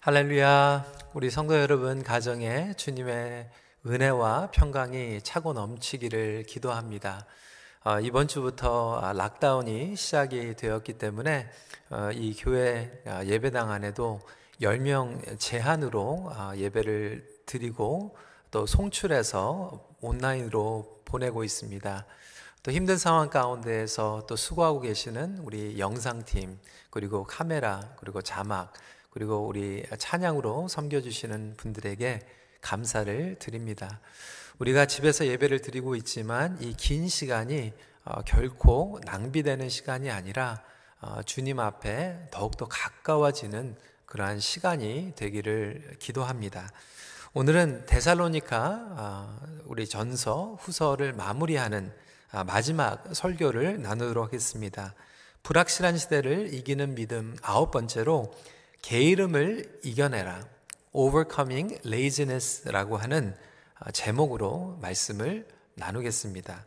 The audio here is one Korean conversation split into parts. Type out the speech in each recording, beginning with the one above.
할렐루야. 우리 성도 여러분 가정에 주님의 은혜와 평강이 차고 넘치기를 기도합니다. 어, 이번 주부터 아, 락다운이 시작이 되었기 때문에 어, 이 교회 아, 예배당 안에도 10명 제한으로 아, 예배를 드리고 또 송출해서 온라인으로 보내고 있습니다. 또 힘든 상황 가운데에서 또 수고하고 계시는 우리 영상팀, 그리고 카메라, 그리고 자막, 그리고 우리 찬양으로 섬겨주시는 분들에게 감사를 드립니다. 우리가 집에서 예배를 드리고 있지만 이 긴 시간이 어, 결코 낭비되는 시간이 아니라 어, 주님 앞에 더욱더 가까워지는 그러한 시간이 되기를 기도합니다. 오늘은 데살로니카 어, 우리 전서 후서를 마무리하는 아, 마지막 설교를 나누도록 하겠습니다. 불확실한 시대를 이기는 믿음 아홉 번째로 게으름을 이겨내라. Overcoming Laziness라고 하는 아, 제목으로 말씀을 나누겠습니다.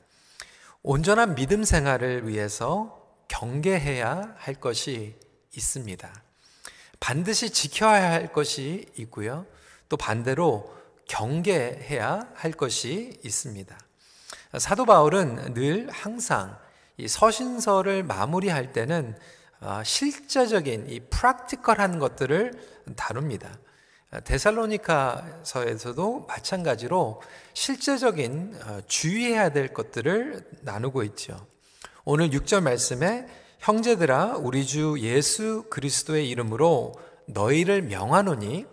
온전한 믿음 생활을 위해서 경계해야 할 것이 있습니다. 반드시 지켜야 할 것이 있고요. 또 반대로 경계해야 할 것이 있습니다. 사도 바울은 늘 항상 이 서신서를 마무리할 때는 아, 실제적인 이프락티컬한 것들을 다룹니다. 아, 데살로니카서에서도 마찬가지로 실제적인 어, 주의해야 될 것들을 나누고 있죠. 오늘 6절 말씀에 형제들아 우리 주 예수 그리스도의 이름으로 너희를 명하노니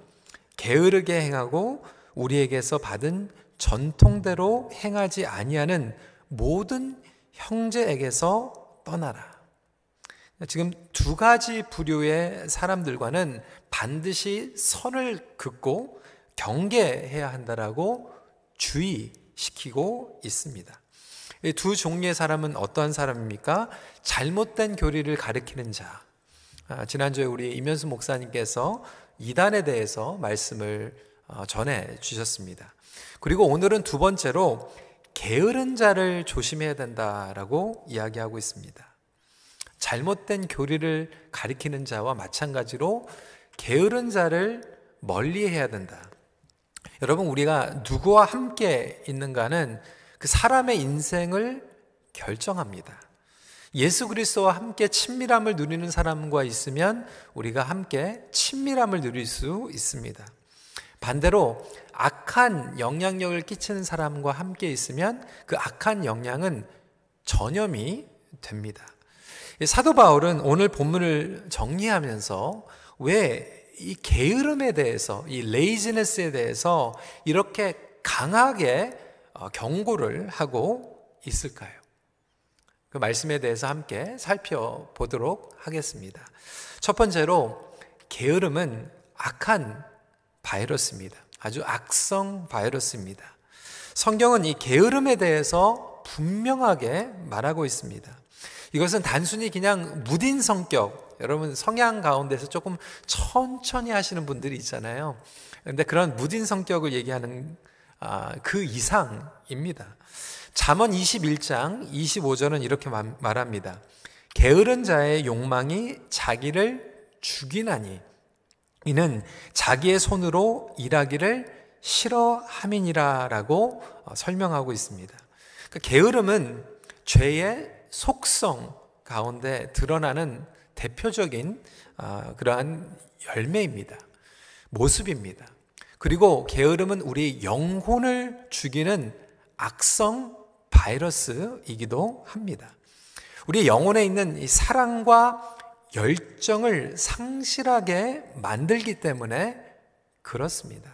게으르게 행하고 우리에게서 받은 전통대로 행하지 아니하는 모든 형제에게서 떠나라. 지금 두 가지 부류의 사람들과는 반드시 선을 긋고 경계해야 한다라고 주의시키고 있습니다. 두 종류의 사람은 어떠한 사람입니까? 잘못된 교리를 가르치는 자. 아, 지난주에 우리 임현수 목사님께서 이단에 대해서 말씀을 어, 전해 주셨습니다. 그리고 오늘은 두 번째로 게으른 자를 조심해야 된다라고 이야기하고 있습니다. 잘못된 교리를 가리키는 자와 마찬가지로 게으른 자를 멀리 해야 된다. 여러분, 우리가 누구와 함께 있는가는 그 사람의 인생을 결정합니다. 예수 그리스도와 함께 친밀함을 누리는 사람과 있으면 우리가 함께 친밀함을 누릴 수 있습니다. 반대로 악한 영향력을 끼치는 사람과 함께 있으면 그 악한 영향은 전염이 됩니다. 사도 바울은 오늘 본문을 정리하면서 왜 이 게으름에 대해서, 이 레이지네스에 대해서 이렇게 강하게 어, 경고를 하고 있을까요? 그 말씀에 대해서 함께 살펴보도록 하겠습니다. 첫 번째로 게으름은 악한 바이러스입니다. 아주 악성 바이러스입니다. 성경은 이 게으름에 대해서 분명하게 말하고 있습니다. 이것은 단순히 그냥 무딘 성격, 여러분 성향 가운데서 조금 천천히 하시는 분들이 있잖아요. 그런데 그런 무딘 성격을 얘기하는 아, 그 이상입니다. 잠언 21장 25절은 이렇게 말합니다. 게으른 자의 욕망이 자기를 죽이나니 이는 자기의 손으로 일하기를 싫어함이니라라고 어, 설명하고 있습니다. 그러니까 게으름은 죄의 속성 가운데 드러나는 대표적인 아, 그러한 열매입니다. 모습입니다. 그리고 게으름은 우리 영혼을 죽이는 악성 바이러스이기도 합니다. 우리 영혼에 있는 사랑과 열정을 상실하게 만들기 때문에 그렇습니다.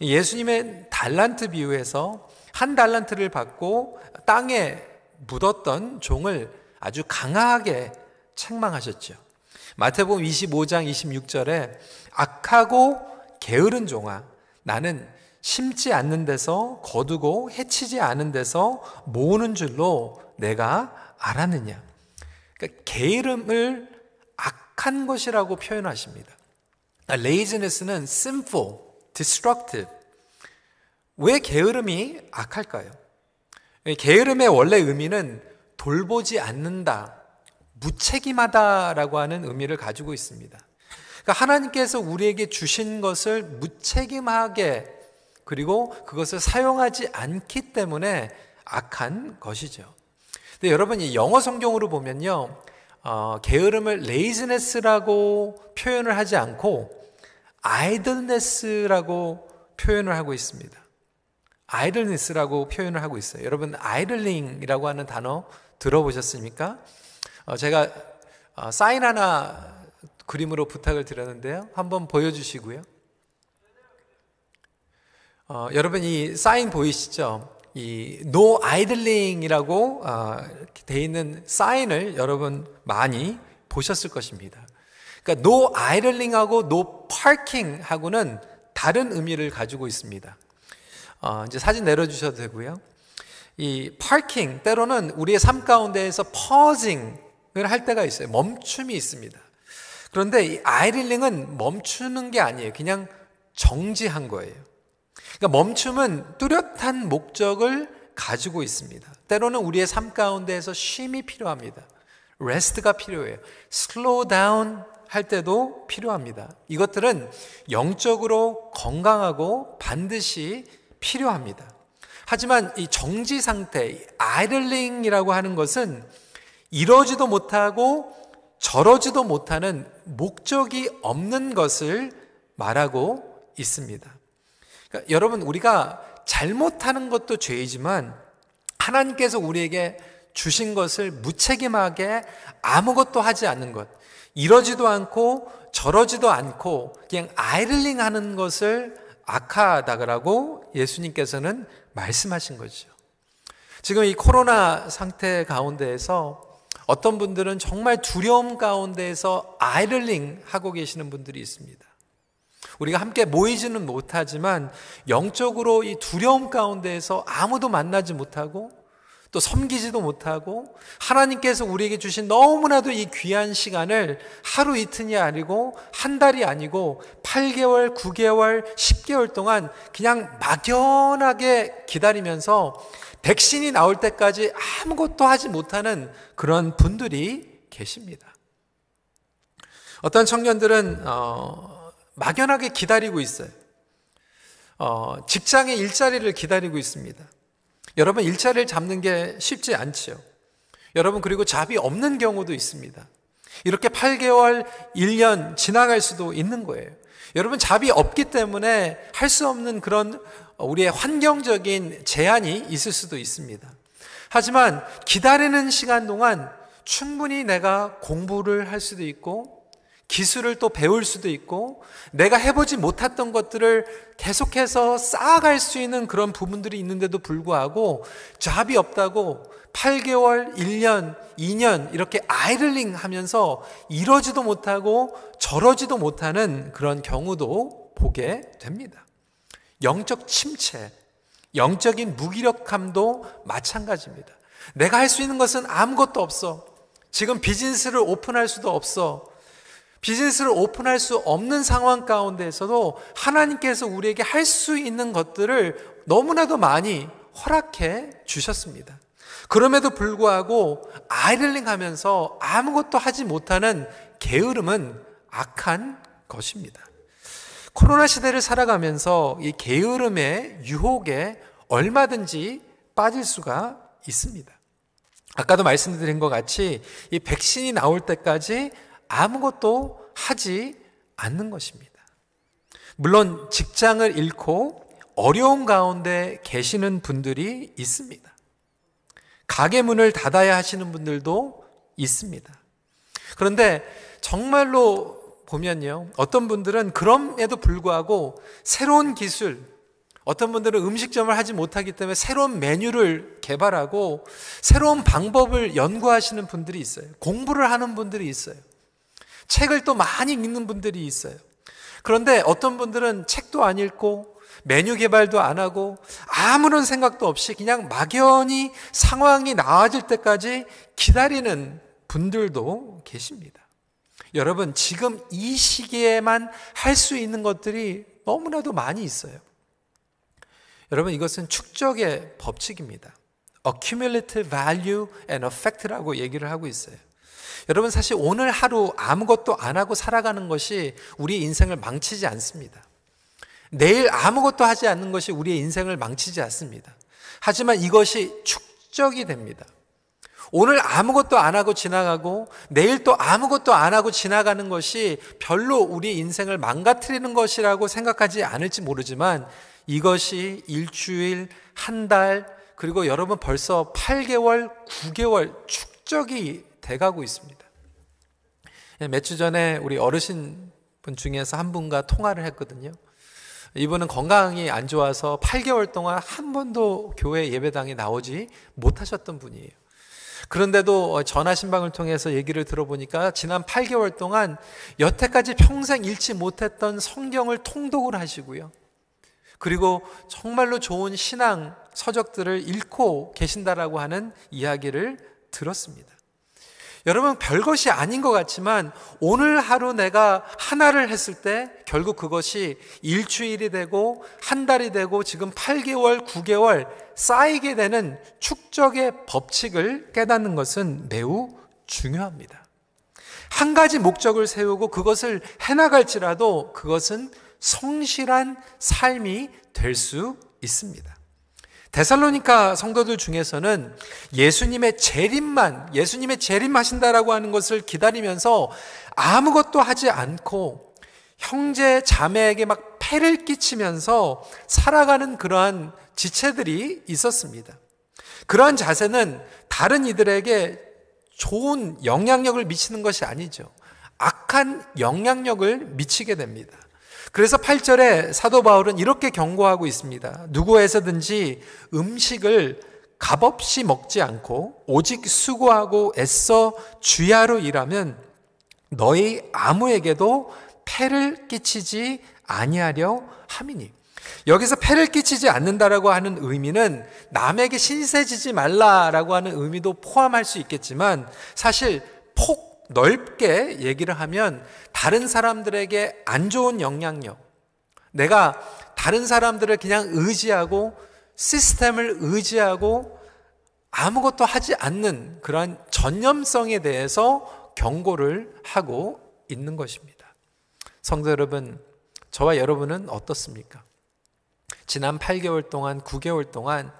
예수님의 달란트 비유에서 한 달란트를 받고 땅에 묻었던 종을 아주 강하게 책망하셨죠. 마태복음 25장 26절에 악하고 게으른 종아 나는 심지 않는 데서 거두고 해치지 않은 데서 모으는 줄로 내가 알았느냐. 그러니까 게으름을 악한 것이라고 표현하십니다. 레이즈네스는 아, sinful, destructive. 왜 게으름이 악할까요? 게으름의 원래 의미는 돌보지 않는다, 무책임하다라고 하는 의미를 가지고 있습니다. 그러니까 하나님께서 우리에게 주신 것을 무책임하게 그리고 그것을 사용하지 않기 때문에 악한 것이죠. 근데 여러분 이 영어 성경으로 보면요, 어, 게으름을 레이즈네스라고 표현을 하지 않고 아이들네스라고 표현을 하고 있습니다. 아이들니스라고 표현을 하고 있어요. 여러분 아이들링이라고 하는 단어 들어보셨습니까? 어, 제가 어, 사인 하나 그림으로 부탁을 드렸는데요. 한번 보여주시고요. 어, 여러분 이 사인 보이시죠? 이 no idling이라고 어, 돼 있는 사인을 여러분 많이 보셨을 것입니다. 그러니까 no idling하고 no parking하고는 다른 의미를 가지고 있습니다. 어, 이제 사진 내려주셔도 되고요. 이 parking 때로는 우리의 삶 가운데에서 p u s i n g 을할 때가 있어요. 멈춤이 있습니다. 그런데 이 아이릴링은 멈추는 게 아니에요. 그냥 정지한 거예요. 그러니까 멈춤은 뚜렷한 목적을 가지고 있습니다. 때로는 우리의 삶 가운데에서 쉼이 필요합니다. r e s t 가 필요해요. slow down 할 때도 필요합니다. 이것들은 영적으로 건강하고 반드시 필요합니다. 하지만 이 정지 상태, 아이들링이라고 하는 것은 이러지도 못하고 저러지도 못하는 목적이 없는 것을 말하고 있습니다. 그러니까 여러분, 우리가 잘못하는 것도 죄이지만 하나님께서 우리에게 주신 것을 무책임하게 아무것도 하지 않는 것, 이러지도 않고 저러지도 않고 그냥 아이들링 하는 것을 악하다라고 예수님께서는 말씀하신 거죠. 지금 이 코로나 상태 가운데에서 어떤 분들은 정말 두려움 가운데에서 아이들링 하고 계시는 분들이 있습니다. 우리가 함께 모이지는 못하지만 영적으로 이 두려움 가운데에서 아무도 만나지 못하고 또 섬기지도 못하고 하나님께서 우리에게 주신 너무나도 이 귀한 시간을 하루 이틀이 아니고 한 달이 아니고 8개월, 9개월, 10개월 동안 그냥 막연하게 기다리면서 백신이 나올 때까지 아무것도 하지 못하는 그런 분들이 계십니다. 어떤 청년들은 어, 막연하게 기다리고 있어요. 어, 직장의 일자리를 기다리고 있습니다. 여러분 일자리를 잡는 게 쉽지 않지요. 여러분 그리고 잡이 없는 경우도 있습니다. 이렇게 8개월, 1년 지나갈 수도 있는 거예요. 여러분 잡이 없기 때문에 할 수 없는 그런 우리의 환경적인 제한이 있을 수도 있습니다. 하지만 기다리는 시간 동안 충분히 내가 공부를 할 수도 있고 기술을 또 배울 수도 있고 내가 해보지 못했던 것들을 계속해서 쌓아갈 수 있는 그런 부분들이 있는데도 불구하고 잡이 없다고 8개월, 1년, 2년 이렇게 아이들링 하면서 이러지도 못하고 저러지도 못하는 그런 경우도 보게 됩니다. 영적 침체, 영적인 무기력함도 마찬가지입니다. 내가 할 수 있는 것은 아무것도 없어. 지금 비즈니스를 오픈할 수도 없어. 비즈니스를 오픈할 수 없는 상황 가운데에서도 하나님께서 우리에게 할 수 있는 것들을 너무나도 많이 허락해 주셨습니다. 그럼에도 불구하고 아이들링 하면서 아무것도 하지 못하는 게으름은 악한 것입니다. 코로나 시대를 살아가면서 이 게으름의 유혹에 얼마든지 빠질 수가 있습니다. 아까도 말씀드린 것 같이 이 백신이 나올 때까지 아무것도 하지 않는 것입니다. 물론 직장을 잃고 어려운 가운데 계시는 분들이 있습니다. 가게 문을 닫아야 하시는 분들도 있습니다. 그런데 정말로 보면요. 어떤 분들은 그럼에도 불구하고 새로운 기술, 어떤 분들은 음식점을 하지 못하기 때문에 새로운 메뉴를 개발하고 새로운 방법을 연구하시는 분들이 있어요. 공부를 하는 분들이 있어요. 책을 또 많이 읽는 분들이 있어요. 그런데 어떤 분들은 책도 안 읽고 메뉴 개발도 안 하고 아무런 생각도 없이 그냥 막연히 상황이 나아질 때까지 기다리는 분들도 계십니다. 여러분, 지금 이 시기에만 할 수 있는 것들이 너무나도 많이 있어요. 여러분, 이것은 축적의 법칙입니다. accumulative value and effect라고 얘기를 하고 있어요. 여러분 사실 오늘 하루 아무것도 안 하고 살아가는 것이 우리 인생을 망치지 않습니다. 내일 아무것도 하지 않는 것이 우리의 인생을 망치지 않습니다. 하지만 이것이 축적이 됩니다. 오늘 아무것도 안 하고 지나가고 내일 또 아무것도 안 하고 지나가는 것이 별로 우리 인생을 망가뜨리는 것이라고 생각하지 않을지 모르지만 이것이 일주일, 한 달, 그리고 여러분 벌써 8개월, 9개월 축적이 돼가고 있습니다. 몇주 전에 우리 어르신 분 중에서 한 분과 통화를 했거든요. 이분은 건강이 안 좋아서 8개월 동안 한 번도 교회 예배당에 나오지 못하셨던 분이에요. 그런데도 전화 신방을 통해서 얘기를 들어보니까 지난 8개월 동안 여태까지 평생 읽지 못했던 성경을 통독을 하시고요. 그리고 정말로 좋은 신앙 서적들을 읽고 계신다라고 하는 이야기를 들었습니다. 여러분, 별것이 아닌 것 같지만 오늘 하루 내가 하나를 했을 때 결국 그것이 일주일이 되고 한 달이 되고 지금 8개월, 9개월 쌓이게 되는 축적의 법칙을 깨닫는 것은 매우 중요합니다. 한 가지 목적을 세우고 그것을 해나갈지라도 그것은 성실한 삶이 될 수 있습니다. 데살로니카 성도들 중에서는 예수님의 재림만, 예수님의 재림하신다라고 하는 것을 기다리면서 아무것도 하지 않고 형제, 자매에게 막 패를 끼치면서 살아가는 그러한 지체들이 있었습니다. 그러한 자세는 다른 이들에게 좋은 영향력을 미치는 것이 아니죠. 악한 영향력을 미치게 됩니다. 그래서 8절에 사도 바울은 이렇게 경고하고 있습니다. 누구에서든지 음식을 값없이 먹지 않고 오직 수고하고 애써 주야로 일하면 너희 아무에게도 폐를 끼치지 아니하려 함이니. 여기서 폐를 끼치지 않는다라고 하는 의미는 남에게 신세지지 말라라고 하는 의미도 포함할 수 있겠지만 사실 폭 넓게 얘기를 하면 다른 사람들에게 안 좋은 영향력, 내가 다른 사람들을 그냥 의지하고 시스템을 의지하고 아무것도 하지 않는 그러한 전념성에 대해서 경고를 하고 있는 것입니다. 성도 여러분, 저와 여러분은 어떻습니까? 지난 8개월 동안, 9개월 동안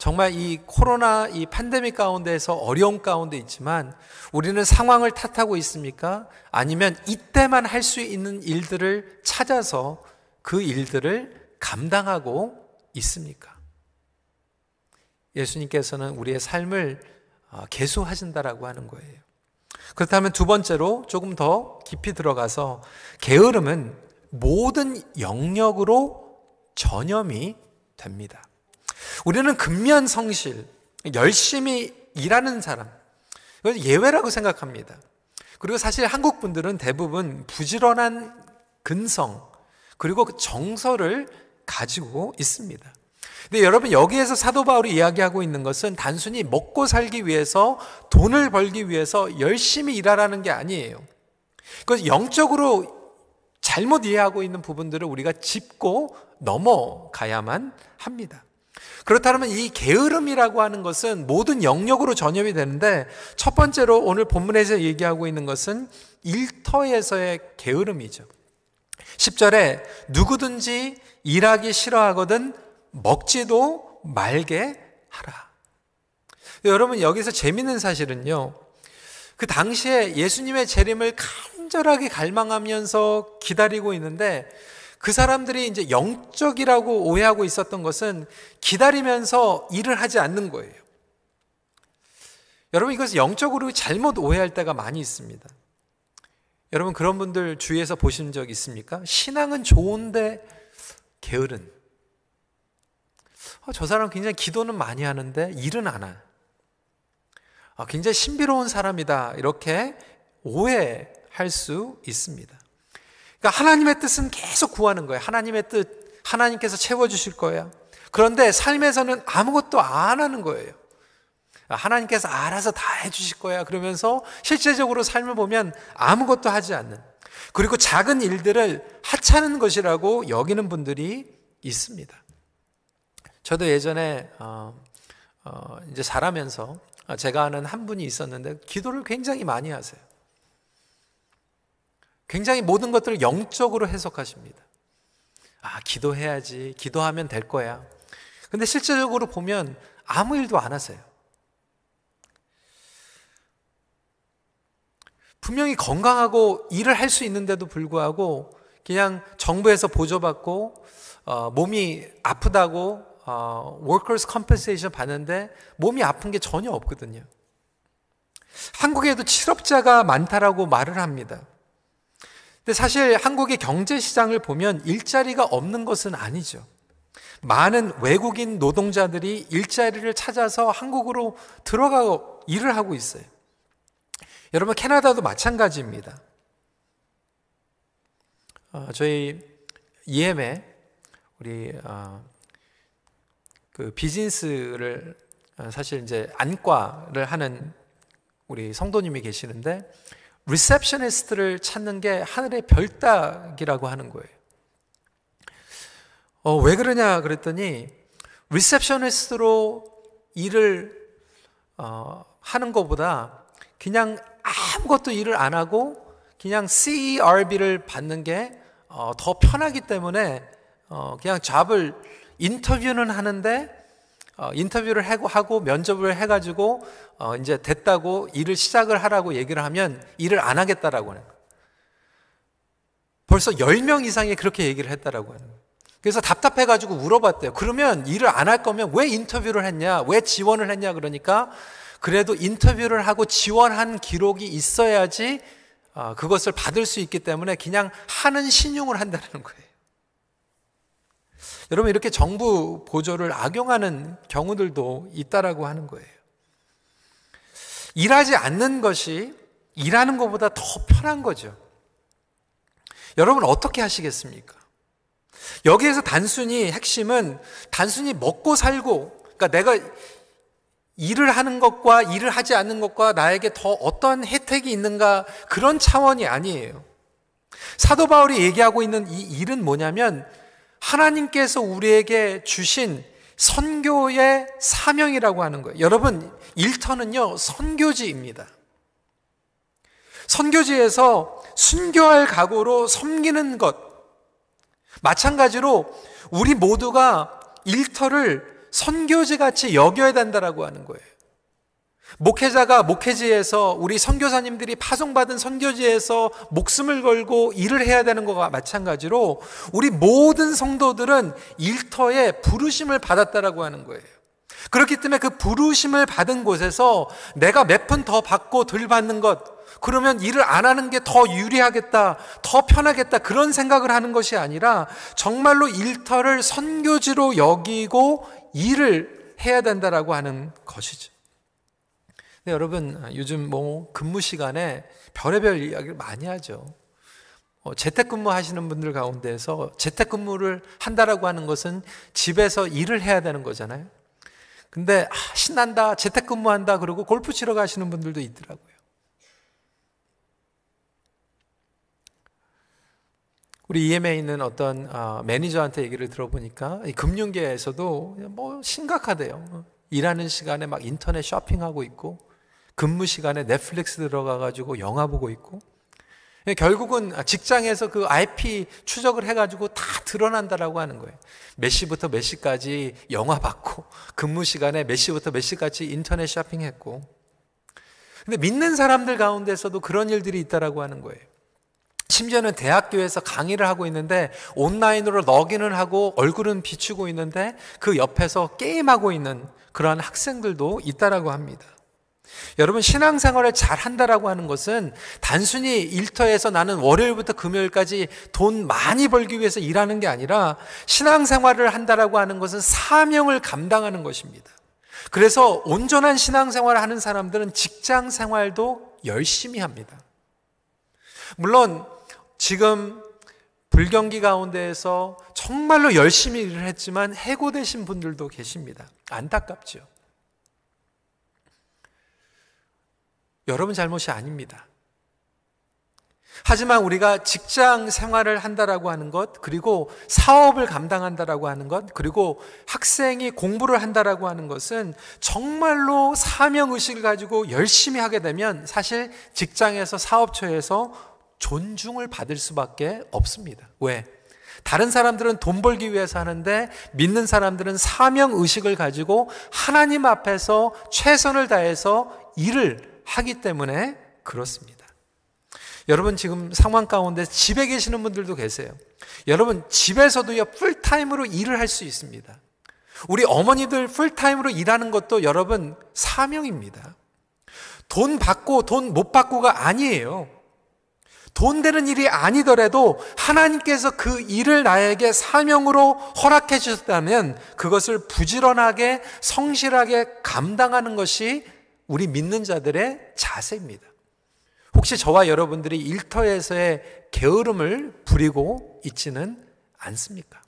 정말 이 코로나 이 팬데믹 가운데에서 어려움 가운데 있지만 우리는 상황을 탓하고 있습니까? 아니면 이때만 할 수 있는 일들을 찾아서 그 일들을 감당하고 있습니까? 예수님께서는 우리의 삶을 어, 개수하신다라고 하는 거예요. 그렇다면 두 번째로 조금 더 깊이 들어가서 게으름은 모든 영역으로 전염이 됩니다. 우리는 근면 성실, 열심히 일하는 사람, 예외라고 생각합니다. 그리고 사실 한국 분들은 대부분 부지런한 근성, 그리고 그 정서를 가지고 있습니다. 근데 여러분 여기에서 사도 바울이 이야기하고 있는 것은 단순히 먹고 살기 위해서 돈을 벌기 위해서 열심히 일하라는 게 아니에요. 그 영적으로 잘못 이해하고 있는 부분들을 우리가 짚고 넘어가야만 합니다. 그렇다면 이 게으름이라고 하는 것은 모든 영역으로 전염이 되는데 첫 번째로 오늘 본문에서 얘기하고 있는 것은 일터에서의 게으름이죠. 10절에 누구든지 일하기 싫어하거든 먹지도 말게 하라. 여러분 여기서 재밌는 사실은요. 그 당시에 예수님의 재림을 간절하게 갈망하면서 기다리고 있는데 그 사람들이 이제 영적이라고 오해하고 있었던 것은 기다리면서 일을 하지 않는 거예요. 여러분 이것을 영적으로 잘못 오해할 때가 많이 있습니다. 여러분 그런 분들 주위에서 보신 적 있습니까? 신앙은 좋은데 게으른. 어, 저 사람 굉장히 기도는 많이 하는데 일은 안 해. 어, 굉장히 신비로운 사람이다 이렇게 오해할 수 있습니다. 그러니까 하나님의 뜻은 계속 구하는 거예요. 하나님의 뜻, 하나님께서 채워주실 거예요. 그런데 삶에서는 아무것도 안 하는 거예요. 아, 하나님께서 알아서 다 해주실 거야. 그러면서 실제적으로 삶을 보면 아무것도 하지 않는. 그리고 작은 일들을 하찮은 것이라고 여기는 분들이 있습니다. 저도 예전에 어, 어, 이제 자라면서 제가 아는 한 분이 있었는데 기도를 굉장히 많이 하세요. 굉장히 모든 것들을 영적으로 해석하십니다. 아, 기도해야지. 기도하면 될 거야. 근데 실제적으로 보면 아무 일도 안 하세요. 분명히 건강하고 일을 할 수 있는데도 불구하고 그냥 정부에서 보조받고 어, 몸이 아프다고 어, 워커스 컴펜세이션 받는데 몸이 아픈 게 전혀 없거든요. 한국에도 실업자가 많다라고 말을 합니다. 근데 사실 한국의 경제 시장을 보면 일자리가 없는 것은 아니죠. 많은 외국인 노동자들이 일자리를 찾아서 한국으로 들어가고 일을 하고 있어요. 여러분, 캐나다도 마찬가지입니다. 어, 저희 EM에 우리 어, 그 비즈니스를 어, 사실 이제 안과를 하는 우리 성도님이 계시는데 리셉션리스트를 찾는 게 하늘의 별따기라고 하는 거예요. 어, 왜 그러냐 그랬더니 리셉션리스트로 일을 어, 하는 것보다 그냥 아무것도 일을 안 하고 그냥 CERB를 받는 게더 어, 편하기 때문에 어, 그냥 잡을 인터뷰는 하는데 어, 인터뷰를 하고 면접을 해가지고 어, 이제 됐다고 일을 시작을 하라고 얘기를 하면 일을 안 하겠다라고 하는 벌써 10명 이상이 그렇게 얘기를 했다라고 하는 그래서 답답해가지고 물어봤대요. 그러면 일을 안 할 거면 왜 인터뷰를 했냐? 왜 지원을 했냐? 그러니까 그래도 인터뷰를 하고 지원한 기록이 있어야지 어, 그것을 받을 수 있기 때문에 그냥 하는 신용을 한다는 거예요. 여러분 이렇게 정부 보조를 악용하는 경우들도 있다라고 하는 거예요. 일하지 않는 것이 일하는 것보다 더 편한 거죠. 여러분 어떻게 하시겠습니까? 여기에서 단순히 핵심은 단순히 먹고 살고 그러니까 내가 일을 하는 것과 일을 하지 않는 것과 나에게 더 어떤 혜택이 있는가 그런 차원이 아니에요. 사도 바울이 얘기하고 있는 이 일은 뭐냐면 하나님께서 우리에게 주신 선교의 사명이라고 하는 거예요. 여러분, 일터는요, 선교지입니다. 선교지에서 순교할 각오로 섬기는 것. 마찬가지로 우리 모두가 일터를 선교지 같이 여겨야 된다라고 하는 거예요. 목회자가 목회지에서 우리 선교사님들이 파송받은 선교지에서 목숨을 걸고 일을 해야 되는 것과 마찬가지로 우리 모든 성도들은 일터에 부르심을 받았다라고 하는 거예요. 그렇기 때문에 그 부르심을 받은 곳에서 내가 몇 푼 더 받고 덜 받는 것 그러면 일을 안 하는 게 더 유리하겠다, 더 편하겠다 그런 생각을 하는 것이 아니라 정말로 일터를 선교지로 여기고 일을 해야 된다라고 하는 것이죠. 근데 여러분 아, 요즘 뭐 근무 시간에 별의별 이야기를 많이 하죠. 어, 재택근무 하시는 분들 가운데서 재택근무를 한다라고 하는 것은 집에서 일을 해야 되는 거잖아요. 근데 아, 신난다 재택근무한다 그러고 골프 치러 가시는 분들도 있더라고요. 우리 EM에 있는 어떤 어, 매니저한테 얘기를 들어보니까 금융계에서도 뭐 심각하대요. 어, 일하는 시간에 막 인터넷 쇼핑하고 있고 근무 시간에 넷플릭스 들어가가지고 영화 보고 있고, 예, 결국은 아, 직장에서 그 IP 추적을 해가지고 다 드러난다라고 하는 거예요. 몇 시부터 몇 시까지 영화 봤고, 근무 시간에 몇 시부터 몇 시까지 인터넷 쇼핑했고. 근데 믿는 사람들 가운데서도 그런 일들이 있다라고 하는 거예요. 심지어는 대학교에서 강의를 하고 있는데 온라인으로 러긴을 하고 얼굴은 비추고 있는데 그 옆에서 게임하고 있는 그러한 학생들도 있다라고 합니다. 여러분 신앙생활을 잘 한다라고 하는 것은 단순히 일터에서 나는 월요일부터 금요일까지 돈 많이 벌기 위해서 일하는 게 아니라 신앙생활을 한다라고 하는 것은 사명을 감당하는 것입니다. 그래서 온전한 신앙생활을 하는 사람들은 직장생활도 열심히 합니다. 물론 지금 불경기 가운데에서 정말로 열심히 일을 했지만 해고되신 분들도 계십니다. 안타깝죠. 여러분 잘못이 아닙니다. 하지만 우리가 직장 생활을 한다라고 하는 것, 그리고 사업을 감당한다라고 하는 것, 그리고 학생이 공부를 한다라고 하는 것은 정말로 사명의식을 가지고 열심히 하게 되면 사실 직장에서 사업처에서 존중을 받을 수밖에 없습니다. 왜? 다른 사람들은 돈 벌기 위해서 하는데 믿는 사람들은 사명의식을 가지고 하나님 앞에서 최선을 다해서 일을 하기 때문에 그렇습니다. 여러분 지금 상황 가운데 집에 계시는 분들도 계세요. 여러분 집에서도요 풀타임으로 일을 할 수 있습니다. 우리 어머니들 풀타임으로 일하는 것도 여러분 사명입니다. 돈 받고 돈 못 받고가 아니에요. 돈 되는 일이 아니더라도 하나님께서 그 일을 나에게 사명으로 허락해 주셨다면 그것을 부지런하게 성실하게 감당하는 것이 우리 믿는 자들의 자세입니다. 혹시 저와 여러분들이 일터에서의 게으름을 부리고 있지는 않습니까?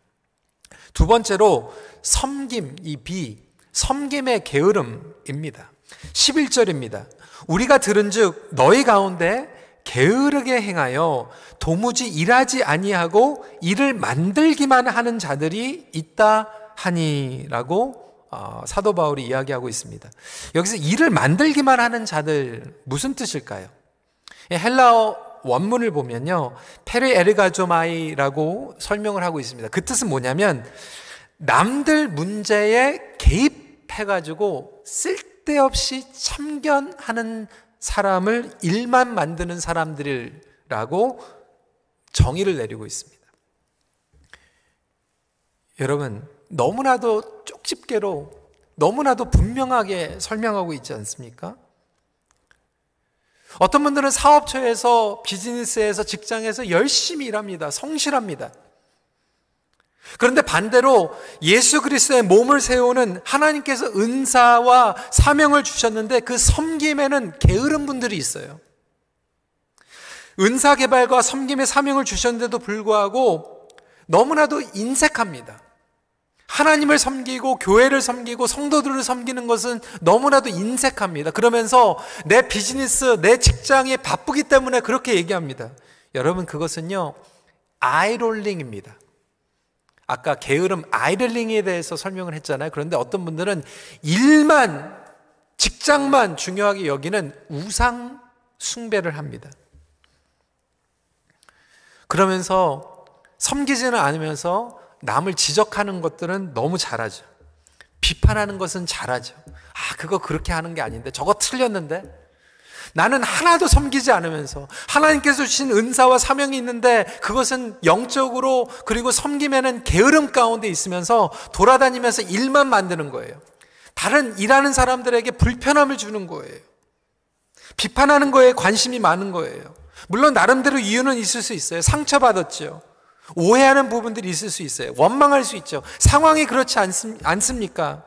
두 번째로 섬김, 이 비, 섬김의 게으름입니다. 11절입니다. 우리가 들은 즉 너희 가운데 게으르게 행하여 도무지 일하지 아니하고 일을 만들기만 하는 자들이 있다 하니라고 어, 사도 바울이 이야기하고 있습니다. 여기서 일을 만들기만 하는 자들 무슨 뜻일까요? 예, 헬라어 원문을 보면요. 페레 에르가조마이라고 설명을 하고 있습니다. 그 뜻은 뭐냐면 남들 문제에 개입해 가지고 쓸데없이 참견하는 사람을 일만 만드는 사람들이라고 정의를 내리고 있습니다. 여러분 너무나도 쪽집게로 너무나도 분명하게 설명하고 있지 않습니까? 어떤 분들은 사업처에서 비즈니스에서 직장에서 열심히 일합니다. 성실합니다. 그런데 반대로 예수 그리스도의 몸을 세우는 하나님께서 은사와 사명을 주셨는데 그 섬김에는 게으른 분들이 있어요. 은사 개발과 섬김의 사명을 주셨는데도 불구하고 너무나도 인색합니다. 하나님을 섬기고 교회를 섬기고 성도들을 섬기는 것은 너무나도 인색합니다. 그러면서 내 비즈니스, 내 직장이 바쁘기 때문에 그렇게 얘기합니다. 여러분 그것은요. 아이롤링입니다. 아까 게으름 아이롤링에 대해서 설명을 했잖아요. 그런데 어떤 분들은 일만 직장만 중요하게 여기는 우상 숭배를 합니다. 그러면서 섬기지는 않으면서 남을 지적하는 것들은 너무 잘하죠. 비판하는 것은 잘하죠. 아, 그거 그렇게 하는 게 아닌데, 저거 틀렸는데? 나는 하나도 섬기지 않으면서 하나님께서 주신 은사와 사명이 있는데 그것은 영적으로 그리고 섬김에는 게으름 가운데 있으면서 돌아다니면서 일만 만드는 거예요. 다른 일하는 사람들에게 불편함을 주는 거예요. 비판하는 거에 관심이 많은 거예요. 물론 나름대로 이유는 있을 수 있어요. 상처받았죠. 오해하는 부분들이 있을 수 있어요. 원망할 수 있죠. 상황이 그렇지 않습니까?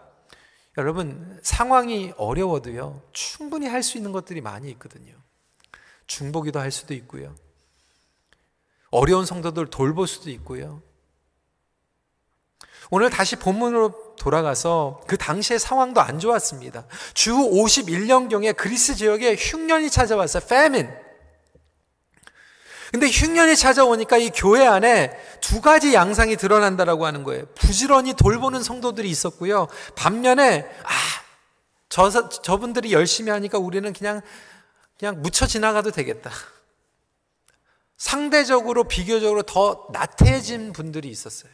여러분, 상황이 어려워도요, 충분히 할 수 있는 것들이 많이 있거든요. 중보기도 할 수도 있고요. 어려운 성도들 돌볼 수도 있고요. 오늘 다시 본문으로 돌아가서 그 당시의 상황도 안 좋았습니다. 주 51년경에 그리스 지역에 흉년이 찾아왔어요. famine. 근데 흉년이 찾아오니까 이 교회 안에 두 가지 양상이 드러난다라고 하는 거예요. 부지런히 돌보는 성도들이 있었고요. 반면에 아, 저 저분들이 열심히 하니까 우리는 그냥 그냥 묻혀 지나가도 되겠다. 상대적으로 비교적으로 더 나태해진 분들이 있었어요.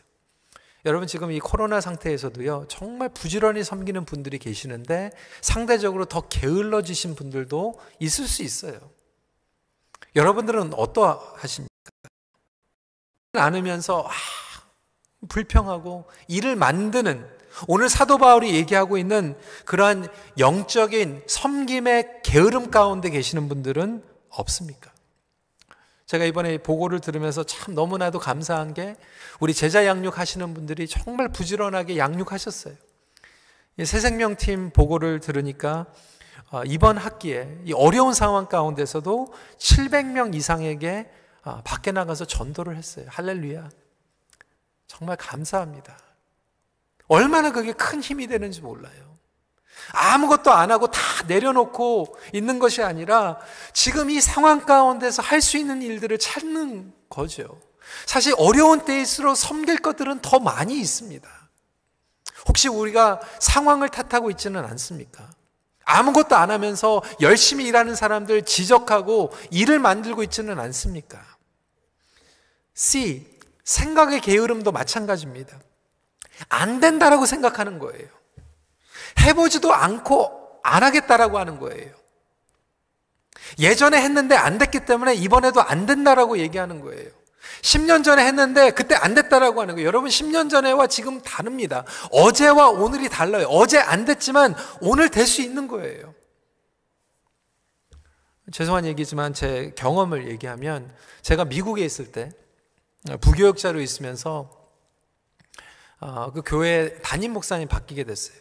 여러분 지금 이 코로나 상태에서도요 정말 부지런히 섬기는 분들이 계시는데 상대적으로 더 게을러지신 분들도 있을 수 있어요. 여러분들은 어떠하십니까? 않으면서 아, 불평하고 일을 만드는 오늘 사도 바울이 얘기하고 있는 그러한 영적인 섬김의 게으름 가운데 계시는 분들은 없습니까? 제가 이번에 보고를 들으면서 참 너무나도 감사한 게 우리 제자 양육 하시는 분들이 정말 부지런하게 양육하셨어요. 새생명팀 보고를 들으니까 아, 이번 학기에 이 어려운 상황 가운데서도 700명 이상에게 아, 밖에 나가서 전도를 했어요. 할렐루야. 정말 감사합니다. 얼마나 그게 큰 힘이 되는지 몰라요. 아무것도 안 하고 다 내려놓고 있는 것이 아니라 지금 이 상황 가운데서 할 수 있는 일들을 찾는 거죠. 사실 어려운 때일수록 섬길 것들은 더 많이 있습니다. 혹시 우리가 상황을 탓하고 있지는 않습니까? 아무것도 안 하면서 열심히 일하는 사람들 지적하고 일을 만들고 있지는 않습니까? C. 생각의 게으름도 마찬가지입니다. 안 된다라고 생각하는 거예요. 해보지도 않고 안 하겠다라고 하는 거예요. 예전에 했는데 안 됐기 때문에 이번에도 안 된다라고 얘기하는 거예요. 10년 전에 했는데 그때 안 됐다라고 하는 거예요. 여러분 10년 전에와 지금 다릅니다. 어제와 오늘이 달라요. 어제 안 됐지만 오늘 될 수 있는 거예요. 죄송한 얘기지만 제 경험을 얘기하면 제가 미국에 있을 때 부교역자로 있으면서 아, 그 교회 담임 목사님 바뀌게 됐어요.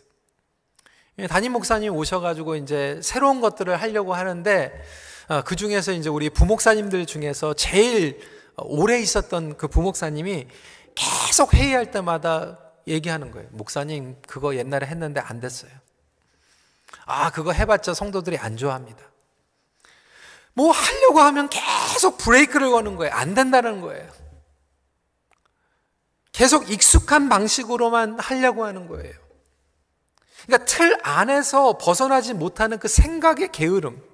예, 담임 목사님 오셔가지고 이제 새로운 것들을 하려고 하는데 아, 그 중에서 이제 우리 부목사님들 중에서 제일 오래 있었던 그 부목사님이 계속 회의할 때마다 얘기하는 거예요. 목사님, 그거 옛날에 했는데 안 됐어요. 아, 그거 해봤자 성도들이 안 좋아합니다. 뭐 하려고 하면 계속 브레이크를 거는 거예요. 안 된다는 거예요. 계속 익숙한 방식으로만 하려고 하는 거예요. 그러니까 틀 안에서 벗어나지 못하는 그 생각의 게으름.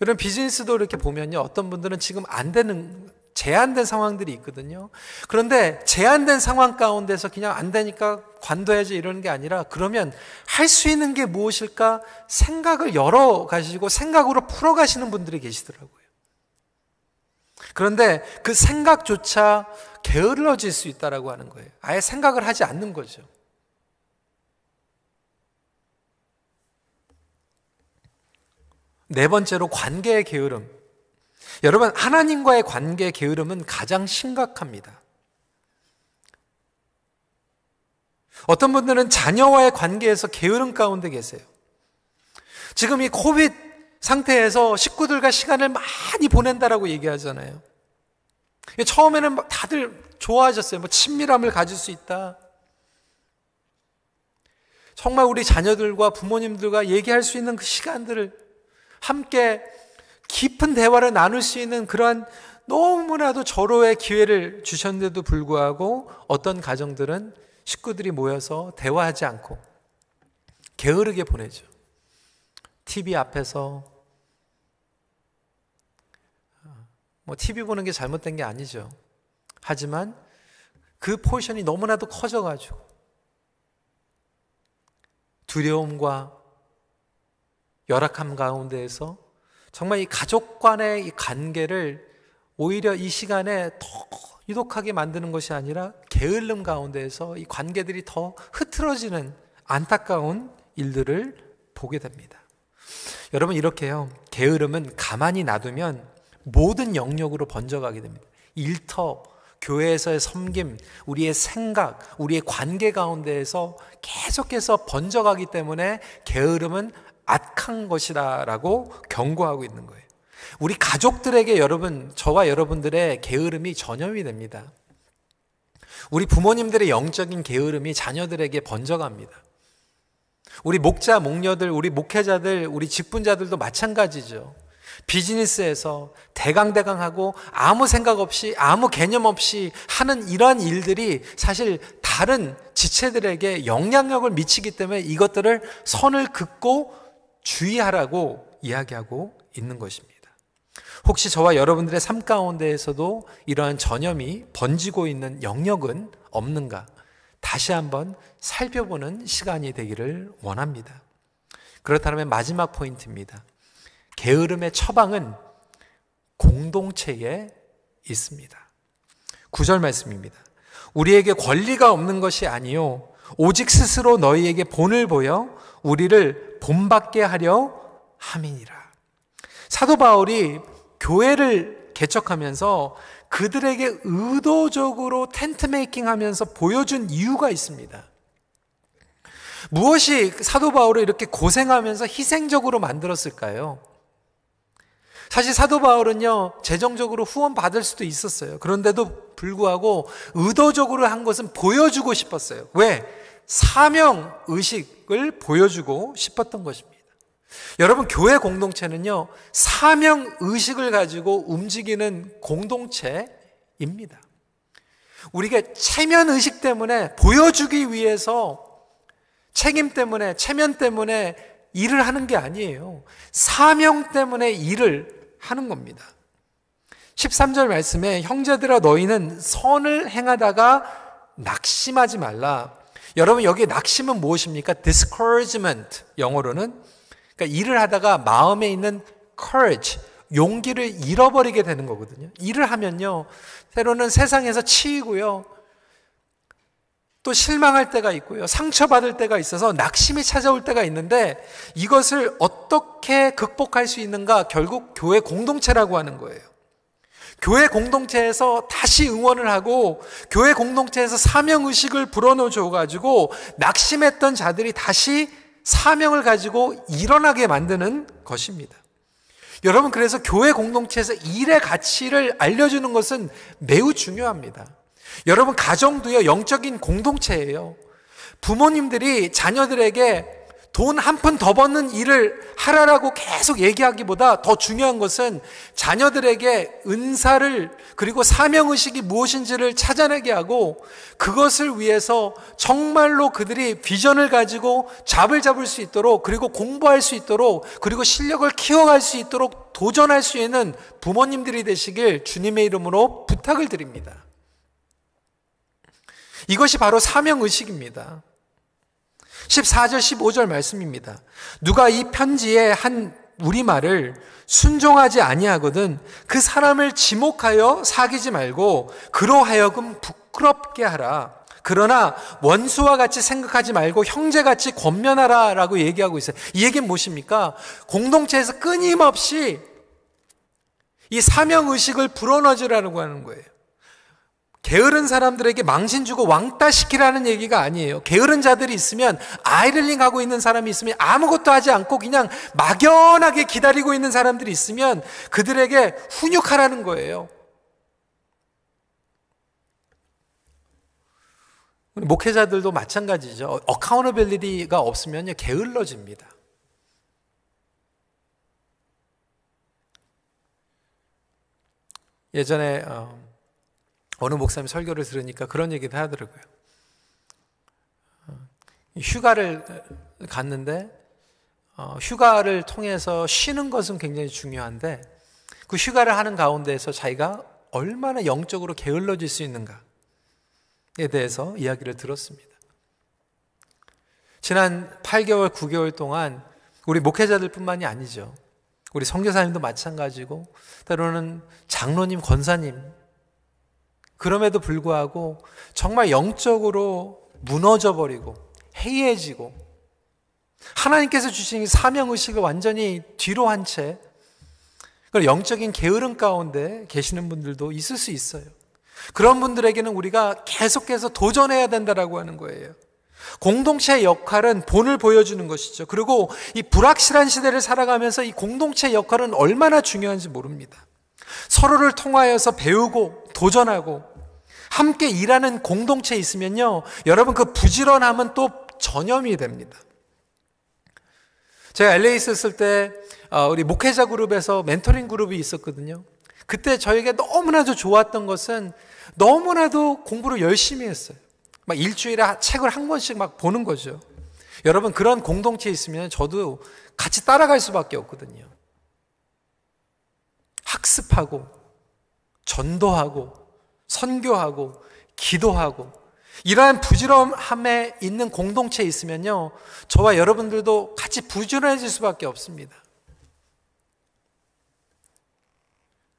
이런 비즈니스도 이렇게 보면요. 어떤 분들은 지금 안 되는 제한된 상황들이 있거든요. 그런데 제한된 상황 가운데서 그냥 안 되니까 관둬야지 이러는 게 아니라 그러면 할 수 있는 게 무엇일까 생각을 열어 가시고 생각으로 풀어 가시는 분들이 계시더라고요. 그런데 그 생각조차 게을러질 수 있다라고 하는 거예요. 아예 생각을 하지 않는 거죠. 네 번째로 관계의 게으름. 여러분, 하나님과의 관계의 게으름은 가장 심각합니다. 어떤 분들은 자녀와의 관계에서 게으름 가운데 계세요. 지금 이 코빗 상태에서 식구들과 시간을 많이 보낸다라고 얘기하잖아요. 처음에는 다들 좋아하셨어요. 뭐 친밀함을 가질 수 있다. 정말 우리 자녀들과 부모님들과 얘기할 수 있는 그 시간들을 함께 깊은 대화를 나눌 수 있는 그러한 너무나도 절호의 기회를 주셨는데도 불구하고 어떤 가정들은 식구들이 모여서 대화하지 않고 게으르게 보내죠. TV 앞에서 뭐 TV 보는 게 잘못된 게 아니죠. 하지만 그 포션이 너무나도 커져 가지고 두려움과 열악함 가운데에서 정말 이 가족 간의 이 관계를 오히려 이 시간에 더 유독하게 만드는 것이 아니라 게을름 가운데에서 이 관계들이 더 흐트러지는 안타까운 일들을 보게 됩니다. 여러분 이렇게요. 게으름은 가만히 놔두면 모든 영역으로 번져가게 됩니다. 일터, 교회에서의 섬김, 우리의 생각, 우리의 관계 가운데에서 계속해서 번져가기 때문에 게으름은 악한 것이다라고 경고하고 있는 거예요. 우리 가족들에게 여러분, 저와 여러분들의 게으름이 전염이 됩니다. 우리 부모님들의 영적인 게으름이 자녀들에게 번져갑니다. 우리 목자, 목녀들, 우리 목회자들, 우리 직분자들도 마찬가지죠. 비즈니스에서 대강대강하고 아무 생각 없이 아무 개념 없이 하는 이러한 일들이 사실 다른 지체들에게 영향력을 미치기 때문에 이것들을 선을 긋고 주의하라고 이야기하고 있는 것입니다. 혹시 저와 여러분들의 삶 가운데에서도 이러한 전염이 번지고 있는 영역은 없는가? 다시 한번 살펴보는 시간이 되기를 원합니다. 그렇다면 마지막 포인트입니다. 게으름의 처방은 공동체에 있습니다. 구절 말씀입니다. 우리에게 권리가 없는 것이 아니요 오직 스스로 너희에게 본을 보여 우리를 그들을 본받게 하려 함이니라. 사도 바울이 교회를 개척하면서 그들에게 의도적으로 텐트 메이킹 하면서 보여준 이유가 있습니다. 무엇이 사도 바울을 이렇게 고생하면서 희생적으로 만들었을까요? 사실 사도 바울은요, 재정적으로 후원 받을 수도 있었어요. 그런데도 불구하고 의도적으로 한 것은 보여주고 싶었어요. 왜? 사명 의식, 의식을 보여주고 싶었던 것입니다. 여러분, 교회 공동체는요, 사명 의식을 가지고 움직이는 공동체입니다. 우리가 체면 의식 때문에 보여주기 위해서 책임 때문에, 체면 때문에 일을 하는 게 아니에요. 사명 때문에 일을 하는 겁니다. 13절 말씀에 형제들아 너희는 선을 행하다가 낙심하지 말라. 여러분 여기 낙심은 무엇입니까? discouragement 영어로는 그러니까 일을 하다가 마음에 있는 courage 용기를 잃어버리게 되는 거거든요. 일을 하면요. 때로는 세상에서 치이고요. 또 실망할 때가 있고요. 상처받을 때가 있어서 낙심이 찾아올 때가 있는데 이것을 어떻게 극복할 수 있는가 결국 교회 공동체라고 하는 거예요. 교회 공동체에서 다시 응원을 하고 교회 공동체에서 사명 의식을 불어넣어 줘 가지고 낙심했던 자들이 다시 사명을 가지고 일어나게 만드는 것입니다. 여러분 그래서 교회 공동체에서 일의 가치를 알려주는 것은 매우 중요합니다. 여러분 가정도요 영적인 공동체예요. 부모님들이 자녀들에게 돈한푼더 버는 일을 하라라고 계속 얘기하기보다 더 중요한 것은 자녀들에게 은사를 그리고 사명의식이 무엇인지를 찾아내게 하고 그것을 위해서 정말로 그들이 비전을 가지고 잡을 잡을 수 있도록 그리고 공부할 수 있도록 그리고 실력을 키워갈 수 있도록 도전할 수 있는 부모님들이 되시길 주님의 이름으로 부탁을 드립니다. 이것이 바로 사명의식입니다. 14절 15절 말씀입니다. 누가 이 편지에 한 우리말을 순종하지 아니하거든 그 사람을 지목하여 사귀지 말고 그로하여금 부끄럽게 하라. 그러나 원수와 같이 생각하지 말고 형제같이 권면하라 라고 얘기하고 있어요. 이 얘기는 무엇입니까? 공동체에서 끊임없이 이 사명의식을 불어넣으라고 하는 거예요. 게으른 사람들에게 망신 주고 왕따 시키라는 얘기가 아니에요. 게으른 자들이 있으면 아이들링 하고 있는 사람이 있으면 아무것도 하지 않고 그냥 막연하게 기다리고 있는 사람들이 있으면 그들에게 훈육하라는 거예요. 목회자들도 마찬가지죠. 어카운터빌리티가 없으면 게을러집니다. 예전에 어, 어느 목사님 설교를 들으니까 그런 얘기도 하더라고요. 어, 휴가를 어, 갔는데 어, 휴가를 통해서 쉬는 것은 굉장히 중요한데 그 휴가를 하는 가운데에서 자기가 얼마나 영적으로 게을러질 수 있는가에 대해서 이야기를 들었습니다. 지난 8개월, 9개월 동안 우리 목회자들뿐만이 아니죠. 우리 성교사님도 마찬가지고 때로는 장로님, 권사님 그럼에도 불구하고 정말 영적으로 무너져 버리고 해이해지고 하나님께서 주신 사명 의식을 완전히 뒤로 한 채 영적인 게으름 가운데 계시는 분들도 있을 수 있어요. 그런 분들에게는 우리가 계속해서 도전해야 된다라고 하는 거예요. 공동체의 역할은 본을 보여주는 것이죠. 그리고 이 불확실한 시대를 살아가면서 이 공동체의 역할은 얼마나 중요한지 모릅니다. 서로를 통하여서 배우고 도전하고 함께 일하는 공동체에 있으면요. 여러분 그 부지런함은 또 전염이 됩니다. 제가 l a 있었을 때 어, 우리 목회자 그룹에서 멘토링 그룹이 있었거든요. 그때 저에게 너무나도 좋았던 것은 너무나도 공부를 열심히 했어요. 막 일주일에 책을 한 권씩 막 보는 거죠. 여러분 그런 공동체에 있으면 저도 같이 따라갈 수밖에 없거든요. 학습하고 전도하고 선교하고 기도하고 이러한 부지런함에 있는 공동체에 있으면요. 저와 여러분들도 같이 부지런해질 수밖에 없습니다.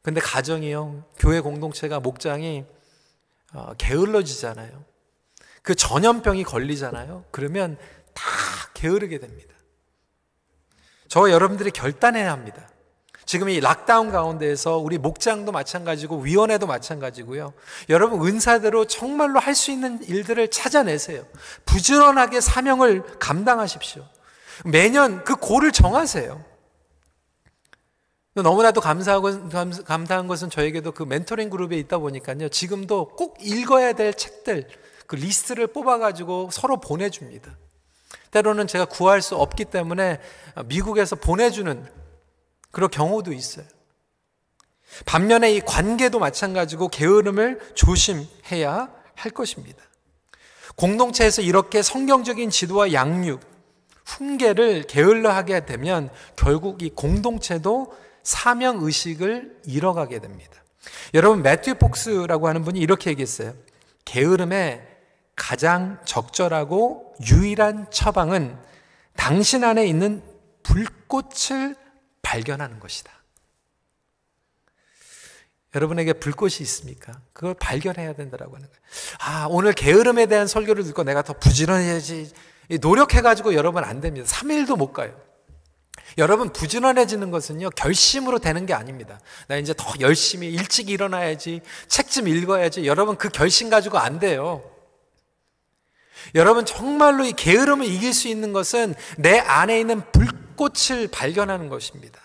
근데 가정이요. 교회 공동체가 목장이 어, 게을러지잖아요. 그 전염병이 걸리잖아요. 그러면 다 게으르게 됩니다. 저와 여러분들이 결단해야 합니다. 지금 이 락다운 가운데에서 우리 목장도 마찬가지고 위원회도 마찬가지고요. 여러분 은사대로 정말로 할 수 있는 일들을 찾아내세요. 부지런하게 사명을 감당하십시오. 매년 그 골을 정하세요. 너무나도 감사하고 감, 사한 것은 저에게도 그 멘토링 그룹에 있다 보니까요. 지금도 꼭 읽어야 될 책들 그 리스트를 뽑아가지고 서로 보내줍니다. 때로는 제가 구할 수 없기 때문에 미국에서 보내주는 그런 경우도 있어요. 반면에 이 관계도 마찬가지고 게으름을 조심해야 할 것입니다. 공동체에서 이렇게 성경적인 지도와 양육, 훈계를 게을러하게 되면 결국 이 공동체도 사명 의식을 잃어가게 됩니다. 여러분 매튜 폭스라고 하는 분이 이렇게 얘기했어요. 게으름의 가장 적절하고 유일한 처방은 당신 안에 있는 불꽃을 발견하는 것이다. 여러분에게 불꽃이 있습니까? 그걸 발견해야 된다라고 하는 거예요. 아, 오늘 게으름에 대한 설교를 듣고 내가 더 부지런해야지. 노력해가지고 여러분 안 됩니다. 3일도 못 가요. 여러분 부지런해지는 것은요 결심으로 되는 게 아닙니다. 나 이제 더 열심히 일찍 일어나야지 책 좀 읽어야지 여러분 그 결심 가지고 안 돼요. 여러분 정말로 이 게으름을 이길 수 있는 것은 내 안에 있는 불 꽃을 발견하는 것입니다.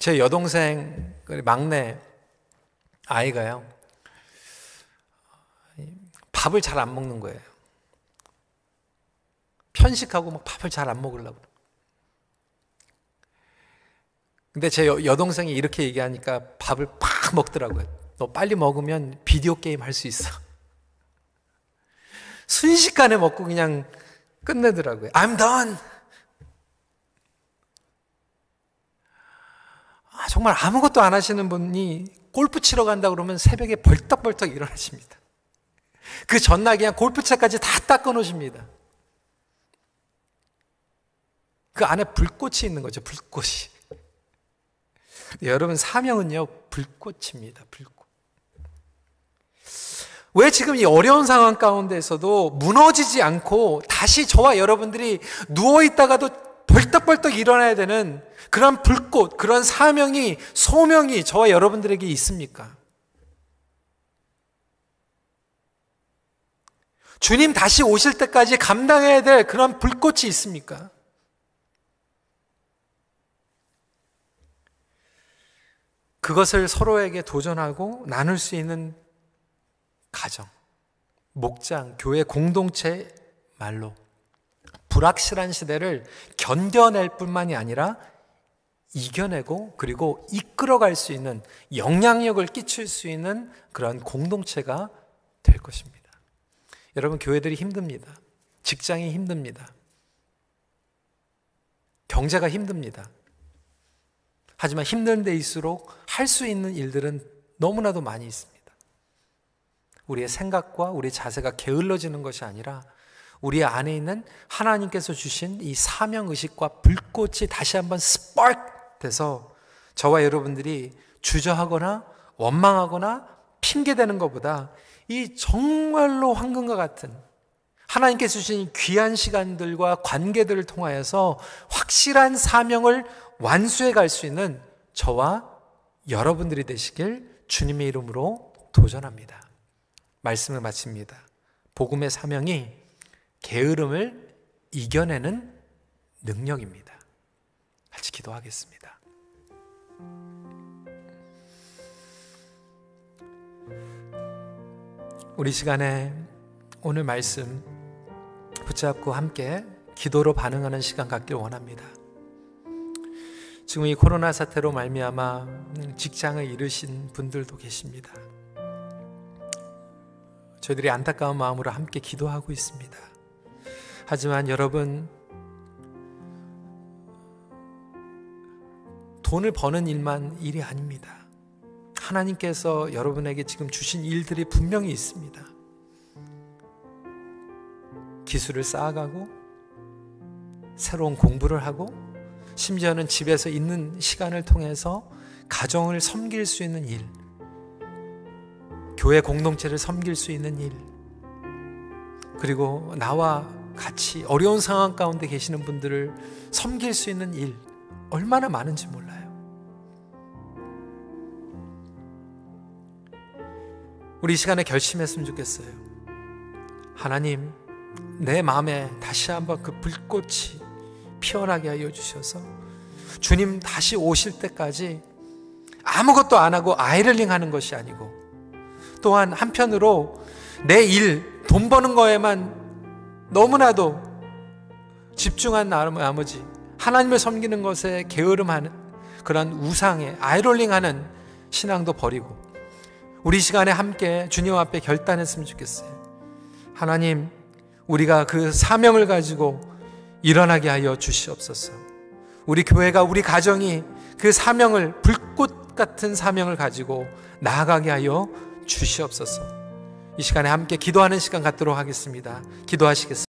제 여동생 그 막내 아이가요 밥을 잘 안 먹는 거예요. 편식하고 막 밥을 잘 안 먹으려고. 근데 제 여동생이 이렇게 얘기하니까 밥을 팍 먹더라고요. 너 빨리 먹으면 비디오 게임 할 수 있어. 순식간에 먹고 그냥 끝내더라고요. I'm done. 아, 정말 아무것도 안 하시는 분이 골프 치러 간다 그러면 새벽에 벌떡벌떡 일어나십니다. 그 전날 그냥 골프채까지 다 닦아 놓으십니다. 그 안에 불꽃이 있는 거죠, 불꽃이. 여러분, 사명은요, 불꽃입니다, 불꽃. 왜 지금 이 어려운 상황 가운데에서도 무너지지 않고 다시 저와 여러분들이 누워있다가도 벌떡벌떡 일어나야 되는 그런 불꽃, 그런 사명이, 소명이 저와 여러분들에게 있습니까? 주님 다시 오실 때까지 감당해야 될 그런 불꽃이 있습니까? 그것을 서로에게 도전하고 나눌 수 있는 가정, 목장, 교회 공동체 말로 불확실한 시대를 견뎌낼 뿐만이 아니라 이겨내고 그리고 이끌어갈 수 있는 영향력을 끼칠 수 있는 그런 공동체가 될 것입니다. 여러분 교회들이 힘듭니다. 직장이 힘듭니다. 경제가 힘듭니다. 하지만 힘든 데일수록 할 수 있는 일들은 너무나도 많이 있습니다. 우리의 생각과 우리 자세가 게을러지는 것이 아니라 우리 안에 있는 하나님께서 주신 이 사명 의식과 불꽃이 다시 한번 스파크 돼서 저와 여러분들이 주저하거나 원망하거나 핑계되는 것보다 이 정말로 황금과 같은 하나님께서 주신 귀한 시간들과 관계들을 통하여서 확실한 사명을 완수해 갈 수 있는 저와 여러분들이 되시길 주님의 이름으로 도전합니다. 말씀을 마칩니다. 복음의 사명이 게으름을 이겨내는 능력입니다. 같이 기도하겠습니다. 우리 시간에 오늘 말씀 붙잡고 함께 기도로 반응하는 시간 갖길 원합니다. 지금 이 코로나 사태로 말미암아 직장을 잃으신 분들도 계십니다. 저희들이 안타까운 마음으로 함께 기도하고 있습니다. 하지만 여러분, 돈을 버는 일만 일이 아닙니다. 하나님께서 여러분에게 지금 주신 일들이 분명히 있습니다. 기술을 쌓아가고, 새로운 공부를 하고, 심지어는 집에서 있는 시간을 통해서 가정을 섬길 수 있는 일, 교회 공동체를 섬길 수 있는 일, 그리고 나와 같이 어려운 상황 가운데 계시는 분들을 섬길 수 있는 일, 얼마나 많은지 몰라요. 우리 시간에 결심했으면 좋겠어요. 하나님, 내 마음에 다시 한번 그 불꽃이 피어나게 하여 주셔서 주님 다시 오실 때까지 아무것도 안 하고 아이를링 하는 것이 아니고 또한 한편으로 내 일, 돈 버는 거에만 너무나도 집중한 나머지 하나님을 섬기는 것에 게으름하는 그런 우상에 아이롤링하는 신앙도 버리고 우리 시간에 함께 주님 앞에 결단했으면 좋겠어요. 하나님, 우리가 그 사명을 가지고 일어나게 하여 주시옵소서. 우리 교회가 우리 가정이 그 사명을 불꽃 같은 사명을 가지고 나아가게 하여 주시옵소서. 이 시간에 함께 기도하는 시간 갖도록 하겠습니다. 기도하시겠습니다.